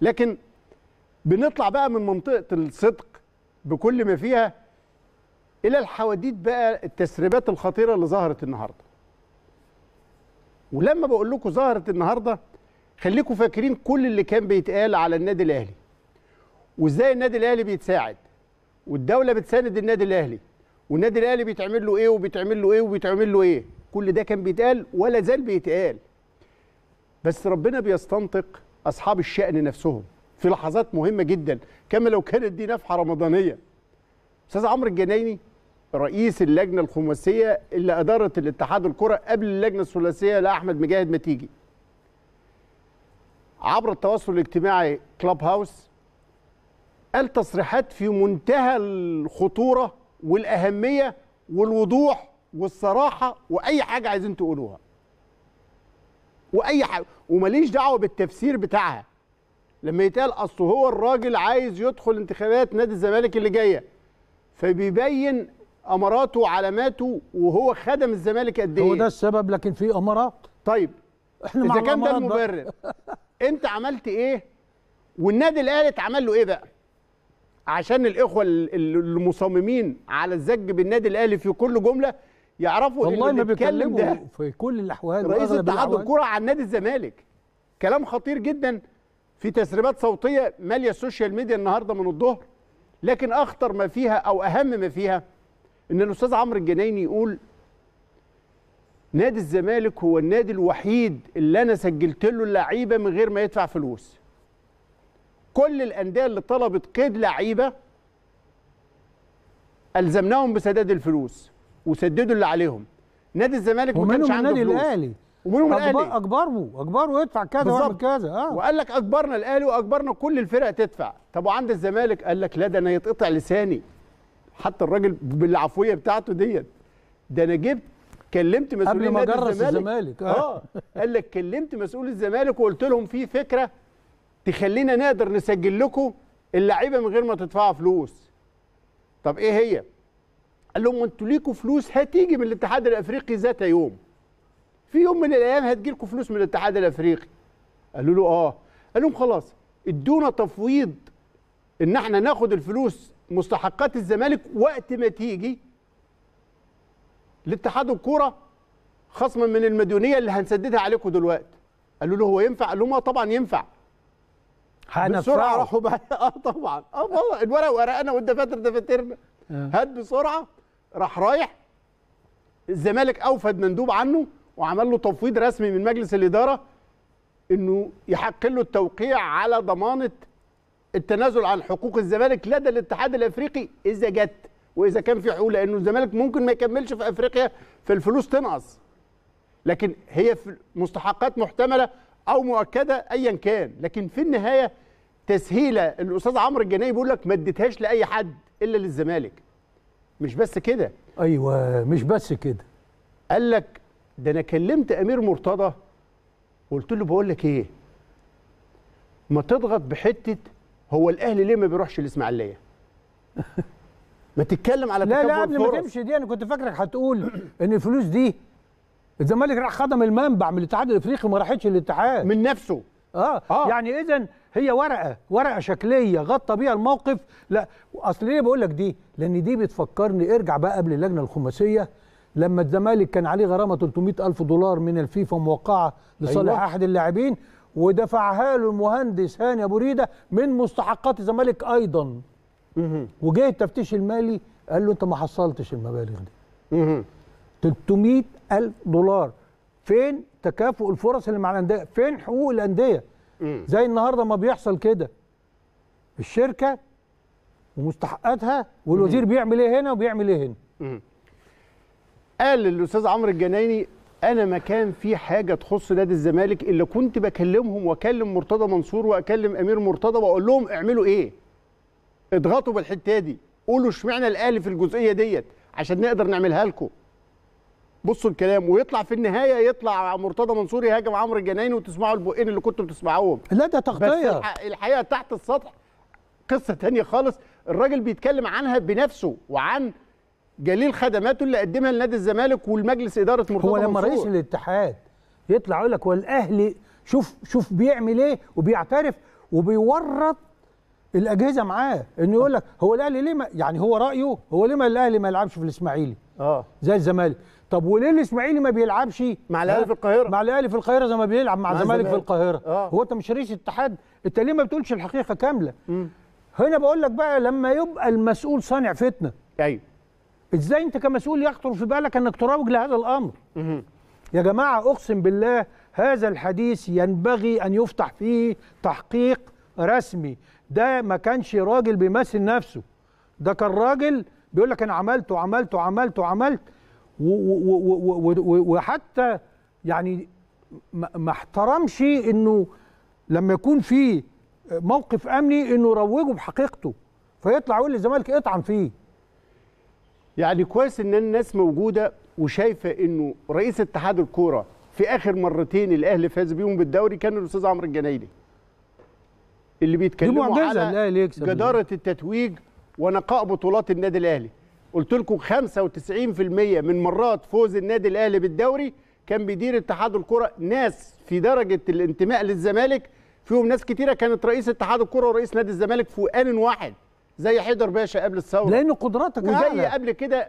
لكن بنطلع بقى من منطقه الصدق بكل ما فيها الى الحواديت بقى التسريبات الخطيره اللي ظهرت النهارده ولما بقول لكم ظهرت النهارده خليكم فاكرين كل اللي كان بيتقال على النادي الاهلي وازاي النادي الاهلي بيتساعد والدوله بتساند النادي الاهلي والنادي الاهلي بيتعمل له ايه وبيتعمل له ايه وبيتعمل له ايه كل ده كان بيتقال ولا زال بيتقال بس ربنا بيستنطق اصحاب الشأن نفسهم في لحظات مهمه جدا كما لو كانت دي نفحه رمضانيه استاذ عمرو الجنايني رئيس اللجنه الخماسيه اللي ادارت الاتحاد الكره قبل اللجنه الثلاثيه لاحمد مجاهد ما تيجي عبر التواصل الاجتماعي كلاب هاوس قال تصريحات في منتهى الخطوره والاهميه والوضوح والصراحه واي حاجه عايزين تقولوها واي حاجه وماليش دعوه بالتفسير بتاعها لما يتقال اصل هو الراجل عايز يدخل انتخابات نادي الزمالك اللي جايه فبيبين اماراته وعلاماته وهو خدم الزمالك قد ايه هو ده السبب لكن في امارات طيب احنا اذا كان ده المبرر انت عملت ايه والنادي الاهلي اتعمل له ايه بقى عشان الاخوه المصممين على الزج بالنادي الاهلي في كل جمله يعرفوا والله ما بيتكلموا في كل الاحوال رئيس اتحاد الكره عن نادي الزمالك كلام خطير جدا في تسريبات صوتيه ماليه السوشيال ميديا النهارده من الظهر لكن اخطر ما فيها او اهم ما فيها ان الاستاذ عمرو الجنايني يقول نادي الزمالك هو النادي الوحيد اللي انا سجلت له اللعيبه من غير ما يدفع فلوس كل الانديه اللي طلبت قيد لعيبه الزمناهم بسداد الفلوس وسددوا اللي عليهم نادي الزمالك ما كانش عنده النادي الاهلي ومنهم الاهلي اجبره اجبره يدفع كذا ويعمل كذا اه وقال لك اجبرنا الاهلي واجبرنا كل الفرق تدفع طب وعند الزمالك قال لك لا ده انا يتقطع لساني حتى الراجل بالعفويه بتاعته ديت ده انا جبت كلمت الزمالك قبل ما اجرس الزمالك آه. اه قال لك كلمت مسؤول الزمالك وقلت لهم في فكره تخلينا نقدر نسجل لكم اللعيبه من غير ما تدفعوا فلوس طب ايه هي قال لهم انتوا ليكوا فلوس هتيجي من الاتحاد الافريقي ذات يوم في يوم من الايام هتجي لكم فلوس من الاتحاد الافريقي قالوا له اه قال لهم خلاص ادونا تفويض ان احنا ناخد الفلوس مستحقات الزمالك وقت ما تيجي لاتحاد الكوره خصما من المديونيه اللي هنسددها عليكم دلوقتي قالوا له هو ينفع قال لهم اه طبعا ينفع بسرعه راحوا بقى اه طبعا اه والله الورق ورقنا والدفاتر دفاترنا آه. هات بسرعه راح رايح الزمالك اوفد مندوب عنه وعمل له تفويض رسمي من مجلس الاداره انه يحق له التوقيع على ضمانه التنازل عن حقوق الزمالك لدى الاتحاد الافريقي اذا جت واذا كان في حقوق لانه الزمالك ممكن ما يكملش في افريقيا فالفلوس تنقص لكن هي مستحقات محتمله او مؤكده ايا كان لكن في النهايه تسهيله الاستاذ عمرو الجناي بيقول لك ما اديتهاش لاي حد الا للزمالك مش بس كده ايوه مش بس كده قال لك ده انا كلمت امير مرتضى وقلت له بقول لك ايه ما تضغط بحته هو الاهلي ليه ما بيروحش الاسماعيليه ما تتكلم على لا لا قبل ما تمشي دي انا كنت فاكرك هتقول ان الفلوس دي الزمالك راح خدم المنبع من الاتحاد الافريقي وما راحتش الاتحاد من نفسه اه, آه. يعني اذا هي ورقه ورقه شكليه غطى بيها الموقف لا اصل ليه بقول لك دي لان دي بتفكرني ارجع بقى قبل اللجنه الخماسيه لما الزمالك كان عليه غرامه 300 الف دولار من الفيفا موقعه لصالح أيوة. احد اللاعبين ودفعها له المهندس هاني ابو ريده من مستحقات الزمالك ايضا وجه التفتيش المالي قال له انت ما حصلتش المبالغ دي 300 الف دولار فين تكافؤ الفرص اللي مع الانديه فين حقوق الانديه زي النهارده ما بيحصل كده الشركه ومستحقاتها والوزير بيعمل ايه هنا وبيعمل ايه هنا مم. قال الاستاذ عمرو الجنايني انا ما كان في حاجه تخص نادي الزمالك الا كنت بكلمهم واكلم مرتضى منصور واكلم امير مرتضى واقول لهم اعملوا ايه اضغطوا بالحته دي قولوا اشمعنى الاهلي في الجزئيه ديت عشان نقدر نعملها لكم بصوا الكلام ويطلع في النهايه يطلع مرتضى منصور يهاجم عمرو الجنايني وتسمعوا البقين اللي كنتوا بتسمعوهم لا ده تغطيه بس الحقيقه تحت السطح قصه ثانيه خالص الراجل بيتكلم عنها بنفسه وعن جليل خدماته اللي قدمها لنادي الزمالك والمجلس اداره مرتضى منصور هو لما رئيس الاتحاد يطلع يقول لك والاهلي شوف شوف بيعمل ايه وبيعترف وبيورط الاجهزه معاه انه يقول لك هو الاهلي ليه ما يعني هو رايه هو ليه ما الاهلي ما يلعبش في الاسماعيلي اه زي الزمالك طب وليه الاسماعيلي ما بيلعبش مع الاهلي في القاهره مع الاهلي في القاهره زي ما بيلعب مع الزمالك في القاهره آه. هو انت مش رئيس اتحاد انت ليه ما بتقولش الحقيقه كامله م. هنا بقول لك بقى لما يبقى المسؤول صانع فتنه ايوه ازاي انت كمسؤول يخطر في بالك انك تروج لهذا الامر م. يا جماعه اقسم بالله هذا الحديث ينبغي ان يفتح فيه تحقيق رسمي ده ما كانش راجل بيمثل نفسه ده كان راجل بيقول لك انا عملت وعملت وعملت وعملت وحتى يعني ما احترمش انه لما يكون في موقف امني انه يروجه بحقيقته فيطلع يقول للزمالك اطعن فيه يعني كويس ان الناس موجوده وشايفه انه رئيس اتحاد الكوره في اخر مرتين الاهلي فاز بيهم بالدوري كان الاستاذ عمرو الجنايدي اللي بيتكلموا على جداره التتويج ونقاء بطولات النادي الاهلي قلت لكم 95% من مرات فوز النادي الاهلي بالدوري كان بيدير اتحاد الكره ناس في درجه الانتماء للزمالك فيهم ناس كتيره كانت رئيس اتحاد الكره ورئيس نادي الزمالك في ان واحد زي حيدر باشا قبل الثوره لان قدراتك وزي قبل كده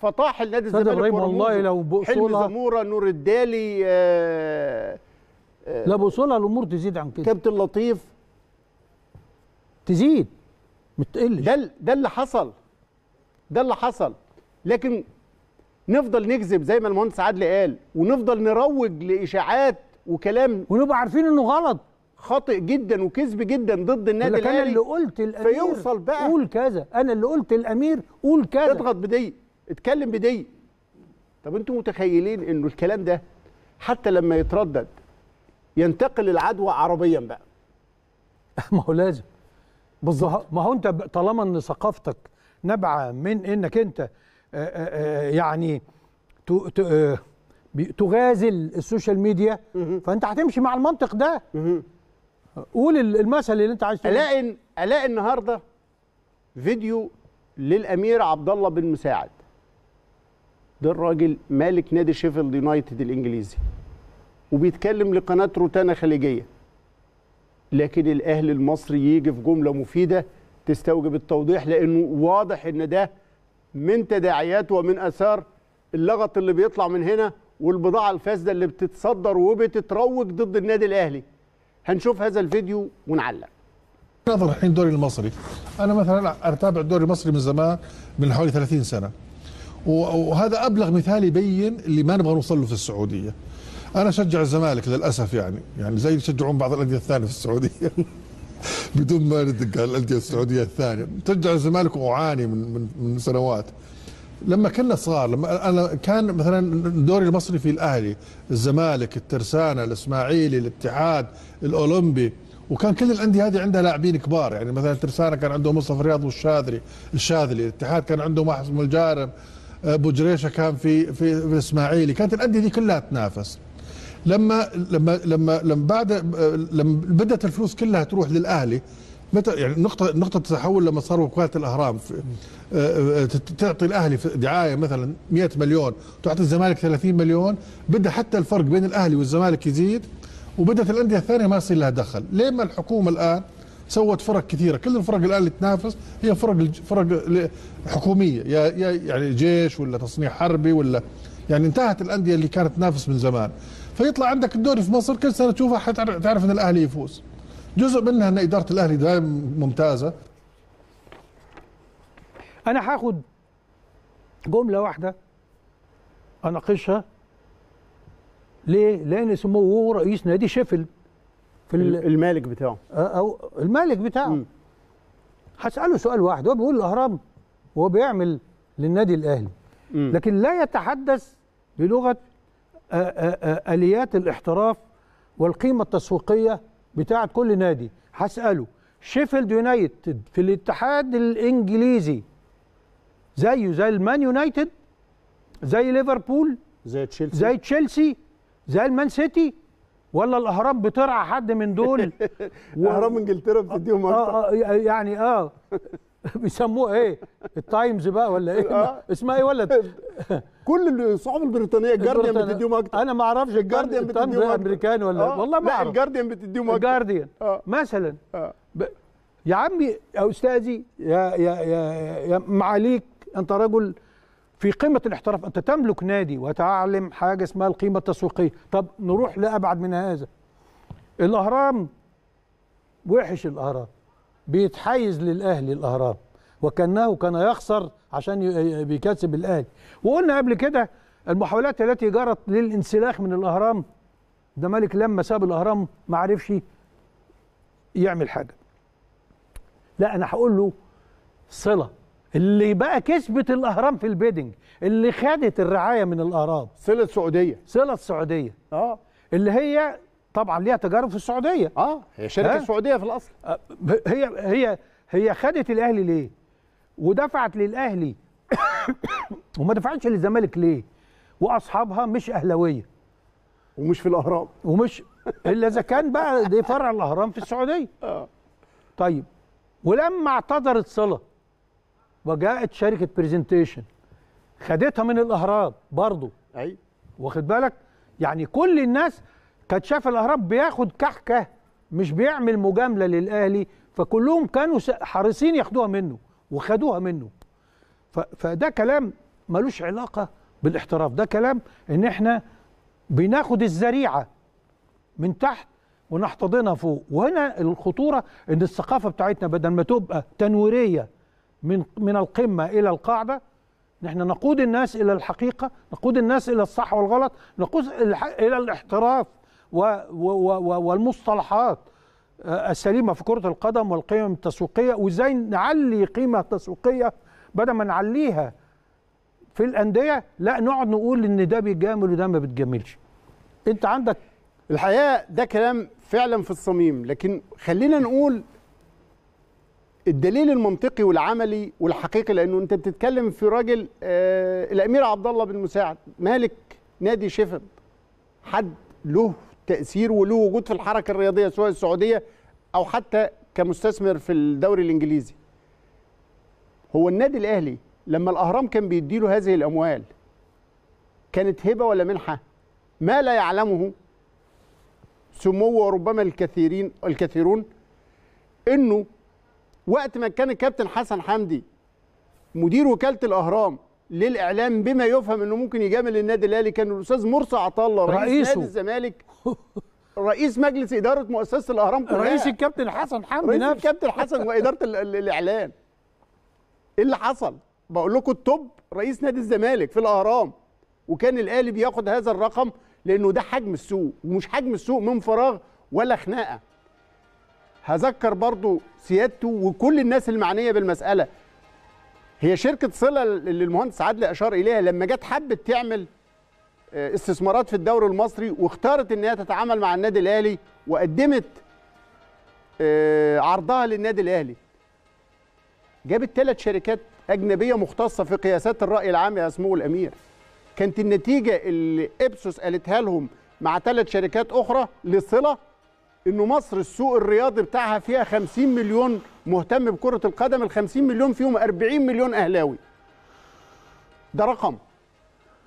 فطاح النادي الزمالك ابراهيم والله لو بوصوله حلمي زموره نور الدالي آآ آه، آآ آه، لا بوصوله الامور تزيد عن كده كابتن لطيف تزيد ما تقلش ده ده اللي حصل ده اللي حصل لكن نفضل نكذب زي ما المهندس عدلي قال ونفضل نروج لاشاعات وكلام ونبقى عارفين انه غلط خاطئ جدا وكذب جدا ضد النادي الاهلي انا اللي قلت الامير فيوصل بقى قول كذا انا اللي قلت الامير قول كذا اضغط بدي اتكلم بدي طب انتم متخيلين انه الكلام ده حتى لما يتردد ينتقل العدوى عربيا بقى ما هو لازم بالظبط ما هو انت طالما ان ثقافتك نبع من انك انت آه، آه، آه، يعني تغازل السوشيال ميديا فانت هتمشي مع المنطق ده قول المثل اللي انت عايز الاقي الاقي النهارده فيديو للامير عبد الله بن مساعد ده الراجل مالك نادي شيفيلد يونايتد الانجليزي وبيتكلم لقناه روتانا خليجيه لكن الاهلي المصري يجي في جمله مفيده تستوجب التوضيح لانه واضح ان ده من تداعيات ومن اثار اللغط اللي بيطلع من هنا والبضاعه الفاسده اللي بتتصدر وبتتروج ضد النادي الاهلي هنشوف هذا الفيديو ونعلق نظر الحين الدوري المصري انا مثلا اتابع الدوري المصري من زمان من حوالي 30 سنه وهذا ابلغ مثال يبين اللي ما نبغى نوصل له في السعوديه انا اشجع الزمالك للاسف يعني يعني زي يشجعون بعض الانديه الثانيه في السعوديه بدون ما ندق على الانديه السعوديه الثانيه ترجع الزمالك واعاني من من سنوات لما كنا صغار لما انا كان مثلا الدوري المصري في الاهلي الزمالك الترسانه الاسماعيلي الاتحاد الاولمبي وكان كل الانديه هذه عندها لاعبين كبار يعني مثلا الترسانه كان عنده مصطفى رياض والشاذلي الشاذلي الاتحاد كان عنده محسن الجارم ابو جريشه كان في في, في الاسماعيلي كانت الانديه دي كلها تنافس لما لما لما لما بعد لما بدات الفلوس كلها تروح للاهلي متى يعني نقطة نقطة تحول لما صار وكالة الأهرام آه، آه، تعطي الأهلي في دعاية مثلا 100 مليون تعطي الزمالك 30 مليون بدأ حتى الفرق بين الأهلي والزمالك يزيد وبدأت الأندية الثانية ما يصير لها دخل ليه ما الحكومة الآن سوت فرق كثيرة كل الفرق الآن اللي تنافس هي فرق فرق حكومية يا يعني جيش ولا تصنيع حربي ولا يعني انتهت الأندية اللي كانت تنافس من زمان فيطلع عندك الدوري في مصر كل سنه تشوفه حتعرف ان الاهلي يفوز جزء منها ان اداره الاهلي دائما ممتازه انا هاخد جمله واحده اناقشها ليه؟ لان سموه رئيس نادي شيفيلد في المالك بتاعه او المالك بتاعه هساله سؤال واحد هو بيقول الاهرام هو بيعمل للنادي الاهلي لكن لا يتحدث بلغه آه، آه، آه، اليات الاحتراف والقيمه التسويقيه بتاعه كل نادي هساله شيفيلد يونايتد في الاتحاد الانجليزي زيه زي المان يونايتد زي ليفربول زي تشيلسي زي تشيلسي زي المان سيتي ولا الاهرام بترعى حد من دول اهرام انجلترا بتديهم اكتر آه آه يعني اه بيسموه ايه التايمز بقى ولا ايه آه. اسمها ايه ولا كل الصحف البريطانيه الجارديان بتديهم اكتر انا ما اعرفش الجارديان بتديهم اكتر الامريكان ولا آه. والله ما اعرف الجارديان بتديهم اكتر الجارديان آه. مثلا آه. ب... يا عمي يا استاذي يا يا يا, يا معاليك انت رجل في قيمه الاحتراف انت تملك نادي وتعلم حاجه اسمها القيمه التسويقيه طب نروح لابعد من هذا الاهرام وحش الاهرام بيتحيز للاهلي الاهرام وكانه كان يخسر عشان بيكسب الاهلي وقلنا قبل كده المحاولات التي جرت للانسلاخ من الاهرام الزمالك لما ساب الاهرام ما عرفش يعمل حاجه لا انا هقول له صله اللي بقى كسبت الاهرام في البيدنج اللي خدت الرعايه من الاهرام صله سعوديه صله سعوديه اه اللي هي طبعا ليها تجارب في السعوديه اه هي شركه ها؟ سعوديه في الاصل أه، هي هي هي خدت الاهلي ليه ودفعت للاهلي وما دفعتش للزمالك ليه واصحابها مش اهلاويه ومش في الاهرام ومش الا اذا كان بقى دي فرع الاهرام في السعوديه اه طيب ولما اعتذرت صله وجاءت شركه برزنتيشن خدتها من الاهرام برضه ايوه واخد بالك يعني كل الناس كانت شايفه الاهرام بياخد كحكه مش بيعمل مجامله للاهلي فكلهم كانوا حريصين ياخدوها منه وخدوها منه فده كلام ملوش علاقه بالاحتراف ده كلام ان احنا بناخد الذريعه من تحت ونحتضنها فوق وهنا الخطوره ان الثقافه بتاعتنا بدل ما تبقى تنويريه من من القمه الى القاعده نحن نقود الناس الى الحقيقه نقود الناس الى الصح والغلط نقود الى الاحتراف والمصطلحات آه، السليمه في كره القدم والقيم التسويقيه وازاي نعلي قيمه تسويقيه بدل ما نعليها في الانديه لا نقعد نقول ان ده بيتجامل وده ما بيتجاملش انت عندك الحقيقه ده كلام فعلا في الصميم لكن خلينا نقول الدليل المنطقي والعملي والحقيقي لانه انت بتتكلم في راجل آه الامير عبد الله بن مساعد مالك نادي شفا حد له تاثير وله وجود في الحركه الرياضيه سواء السعوديه او حتى كمستثمر في الدوري الانجليزي هو النادي الاهلي لما الاهرام كان بيديله هذه الاموال كانت هبه ولا منحه ما لا يعلمه سموه وربما الكثيرين الكثيرون انه وقت ما كان الكابتن حسن حمدي مدير وكاله الاهرام للاعلام بما يفهم انه ممكن يجامل النادي الاهلي كان الاستاذ مرسي عطا الله رئيس نادي الزمالك رئيس مجلس اداره مؤسسه الاهرام كلها رئيس الكابتن حسن حمدي رئيس نفسه. الكابتن حسن واداره الاعلام ايه اللي حصل بقول لكم التوب رئيس نادي الزمالك في الاهرام وكان الاهلي بياخد هذا الرقم لانه ده حجم السوق ومش حجم السوق من فراغ ولا خناقه هذكر برضو سيادته وكل الناس المعنيه بالمساله هي شركه صله اللي المهندس عادل اشار اليها لما جت حبت تعمل آه، استثمارات في الدوري المصري واختارت ان هي تتعامل مع النادي الاهلي وقدمت آه، عرضها للنادي الاهلي جابت ثلاث شركات اجنبيه مختصه في قياسات الراي العام يا سمو الامير كانت النتيجه اللي ابسوس قالتها لهم مع ثلاث شركات اخرى لصلة انه مصر السوق الرياضي بتاعها فيها 50 مليون مهتم بكره القدم ال 50 مليون فيهم 40 مليون اهلاوي ده رقم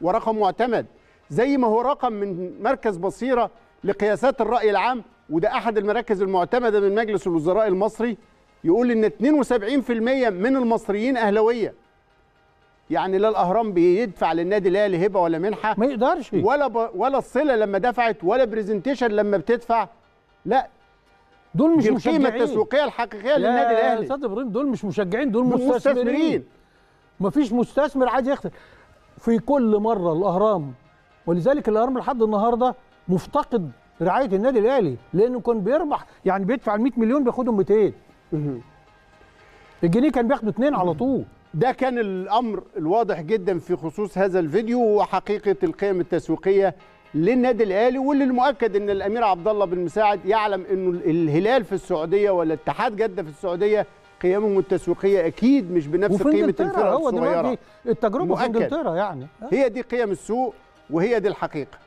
ورقم معتمد زي ما هو رقم من مركز بصيره لقياسات الراي العام وده احد المراكز المعتمده من مجلس الوزراء المصري يقول ان 72% من المصريين اهلاويه يعني لا الاهرام بيدفع للنادي الاهلي هبه ولا منحه ما يقدرش ولا ب... ولا الصله لما دفعت ولا برزنتيشن لما بتدفع لا دول مش القيمه التسويقيه الحقيقيه للنادي الاهلي يا استاذ ابراهيم دول مش مشجعين دول مستثمرين, مستثمرين. مفيش مستثمر عايز يخسر في كل مره الاهرام ولذلك الاهرام لحد النهارده مفتقد رعايه النادي الاهلي لانه كان بيربح يعني بيدفع ال 100 مليون بياخدهم 200 الجنيه كان بياخده اثنين على طول ده كان الامر الواضح جدا في خصوص هذا الفيديو وحقيقه القيم التسويقيه للنادي الاهلي واللي المؤكد ان الامير عبد الله بن مساعد يعلم انه الهلال في السعوديه ولا اتحاد جده في السعوديه قيمهم التسويقيه اكيد مش بنفس قيمه الفرق الصغيره هو دلوقتي التجربه في انجلترا يعني هي دي قيم السوق وهي دي الحقيقه